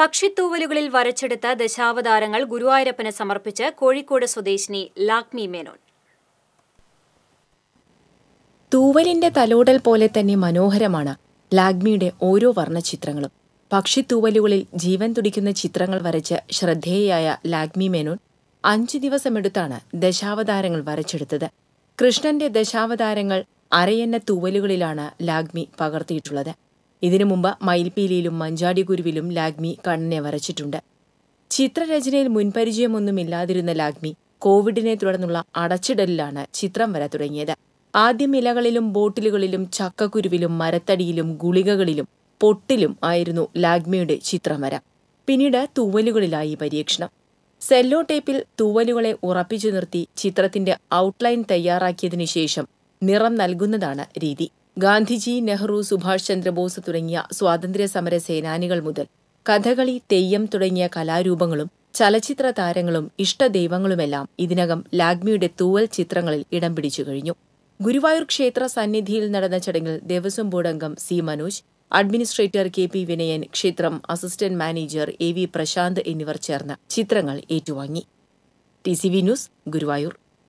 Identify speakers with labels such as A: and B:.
A: പക്ഷിത്തൂവലുകളിൽ വരച്ചെടുത്ത ദശാവതാരങ്ങൾ ഗുരുവായൂരപ്പന് സമർപ്പിച്ച് കോഴിക്കോട് സ്വദേശിനി ലാക്മി മേനോൻ
B: തൂവലിന്റെ തലോടൽ പോലെ തന്നെ മനോഹരമാണ് ലാഗ്മിയുടെ ഓരോ വർണ്ണചിത്രങ്ങളും പക്ഷിത്തൂവലുകളിൽ ജീവൻ തുടിക്കുന്ന ചിത്രങ്ങൾ വരച്ച് ശ്രദ്ധേയയായ ലാഗ്മി മേനോൻ അഞ്ച് ദിവസമെടുത്താണ് ദശാവതാരങ്ങൾ വരച്ചെടുത്തത് കൃഷ്ണന്റെ ദശാവതാരങ്ങൾ അരയന്ന തൂവലുകളിലാണ് ലാഗ്മി പകർത്തിയിട്ടുള്ളത് ഇതിനു മുമ്പ് മയിൽപ്പീലിയിലും മഞ്ചാടിക്കുരുവിലും ലാഗ്മി കണ്ണിനെ വരച്ചിട്ടുണ്ട് ചിത്രരചനയിൽ മുൻപരിചയമൊന്നുമില്ലാതിരുന്ന ലാഗ്മി കോവിഡിനെ തുടർന്നുള്ള അടച്ചിടലിലാണ് ചിത്രം വര തുടങ്ങിയത് ആദ്യം ഇലകളിലും ബോട്ടിലുകളിലും ചക്കക്കുരുവിലും മരത്തടിയിലും ഗുളികകളിലും പൊട്ടിലും ആയിരുന്നു ലാഗ്മിയുടെ ചിത്രം വര പിന്നീട് തൂവലുകളിലായി പരീക്ഷണം സെല്ലോ ടേപ്പിൽ തൂവലുകളെ ഉറപ്പിച്ചു നിർത്തി ചിത്രത്തിന്റെ ഔട്ട്ലൈൻ തയ്യാറാക്കിയതിനു ശേഷം നിറം നൽകുന്നതാണ് രീതി ഗാന്ധിജി നെഹ്റു സുഭാഷ് ചന്ദ്രബോസ് തുടങ്ങിയ സ്വാതന്ത്ര്യ സമര സേനാനികൾ മുതൽ കഥകളി തെയ്യം തുടങ്ങിയ കലാരൂപങ്ങളും ചലച്ചിത്ര താരങ്ങളും ഇഷ്ടദൈവങ്ങളുമെല്ലാം ഇതിനകം ലാഗ്മിയുടെ തൂവൽ ചിത്രങ്ങളിൽ ഇടം പിടിച്ചു കഴിഞ്ഞു ഗുരുവായൂർ ക്ഷേത്ര സന്നിധിയിൽ നടന്ന ചടങ്ങിൽ ദേവസ്വം ബോർഡ് അംഗം C Manoj administrator K P Vinayan ക്ഷേത്രം assistant manager A V Prashanth എന്നിവർ ചേർന്ന് ചിത്രങ്ങൾ ഏറ്റുവാങ്ങി T C V news Guruvayur